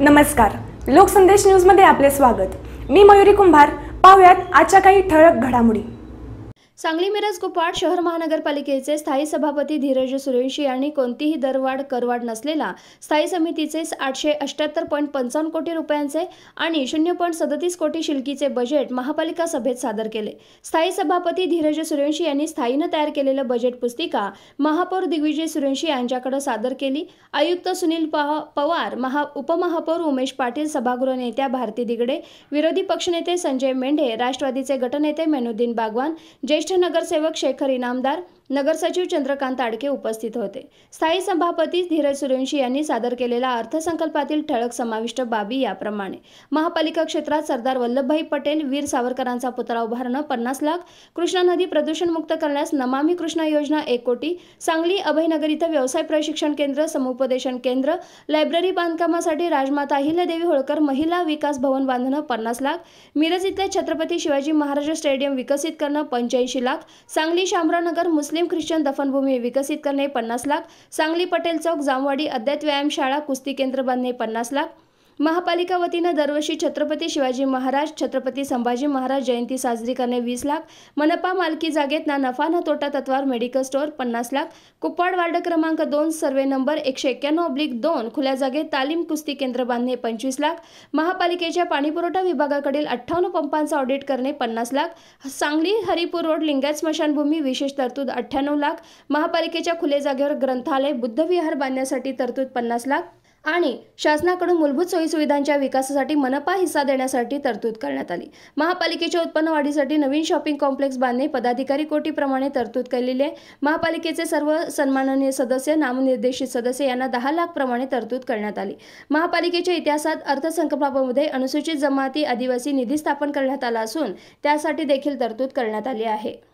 नमस्कार लोकसंदेश न्यूजमध्ये आपले स्वागत मी मयुरी कुंभार पाहुयात आजच्या काही ठळक घडामोडी सांगली मिरज कुपाड शहर महानगरपालिकेचे स्थायी सभापती धीरज सुरेंशी यांनी कोणतीही दरवाढ करवाढ नसलेला स्थायी समितीचे आठशे अष्ट्याहत्तर पॉईंट पंचावन्न कोटी रुपयांचे आणि शून्य पॉईंट सदतीस कोटी शिल्कीचे बजेट महापालिका सभेत सादर केले स्थायी सभापती धीरज सुरेंशी यांनी स्थायीनं तयार केलेलं बजेट पुस्तिका महापौर दिग्विजय सुरेंशी यांच्याकडे सादर केली आयुक्त सुनील पवार महा उपमहापौर उमेश पाटील सभागृह नेत्या भारती दिगडे विरोधी पक्षनेते संजय मेंढे राष्ट्रवादीचे गटनेते मेनुद्दीन बागवान ज्येष्ठ ज्येष्ठ नगरसेवक शेखर इनामदार नगरसचिव चंद्रकांत आडके उपस्थित होते स्थायी सभापती धीरज सूर्यवंशी यांनी सादर केलेल्या अर्थसंकल्पातील ठळक समाविष्ट बाबी याप्रमाणे महापालिका क्षेत्रात सरदार वल्लभभाई पटेल वीर सावरकरांचा पुतळा उभारणं पन्नास लाख कृष्णा नदी मुक्त करण्यास नमामी कृष्णा योजना एक कोटी सांगली अभयनगर इथं व्यवसाय प्रशिक्षण केंद्र समुपदेशन केंद्र लायब्ररी बांधकामासाठी राजमाता अहिल्यादेवी होळकर महिला विकास भवन बांधणं पन्नास लाख मिरज इथल्या छत्रपती शिवाजी महाराज स्टेडियम विकसित करणं पंच्याऐंशी लाख सांगली शामरानगर मुस्लिम मुस्लिम ख्रिश्चन दफनभूमी विकसित करणे पन्नास लाख सांगली पटेल चौक जामवाडी व्यायाम शाळा कुस्ती केंद्र बांधणे पन्नास लाख महापालिका वतीनं दरवर्षी छत्रपती शिवाजी महाराज छत्रपती संभाजी महाराज जयंती साजरी करणे वीस लाख मनपा मालकी जागेत ना नफा ना तोटा तत्वावर मेडिकल स्टोअर पन्नास लाख कुपवाड वार्ड क्रमांक दोन सर्वे नंबर एकशे एक्क्याण्णव अब्लिक दोन खुल्या जागेत तालीम कुस्ती केंद्र बांधणे पंचवीस लाख महापालिकेच्या पाणीपुरवठा विभागाकडील अठ्ठावन्न पंपांचा ऑडिट करणे पन्नास लाख सांगली हरिपूर रोड लिंगायत स्मशानभूमी विशेष तरतूद अठ्ठ्याण्णव लाख महापालिकेच्या खुले जागेवर ग्रंथालय बुद्धविहार बांधण्यासाठी तरतूद पन्नास लाख आणि शासनाकडून मूलभूत सोयीसुविधांच्या विकासासाठी मनपा हिस्सा देण्यासाठी तरतूद करण्यात आली महापालिकेच्या उत्पन्न वाढीसाठी नवीन शॉपिंग कॉम्प्लेक्स बांधणे पदाधिकारी कोटीप्रमाणे तरतूद केलेली आहे महापालिकेचे सर्व सन्माननीय सदस्य नामनिर्देशित सदस्य यांना दहा लाख प्रमाणे तरतूद करण्यात आली महापालिकेच्या इतिहासात अर्थसंकल्पामध्ये अनुसूचित जमाती आदिवासी निधी स्थापन करण्यात आला असून त्यासाठी देखील तरतूद करण्यात आली आहे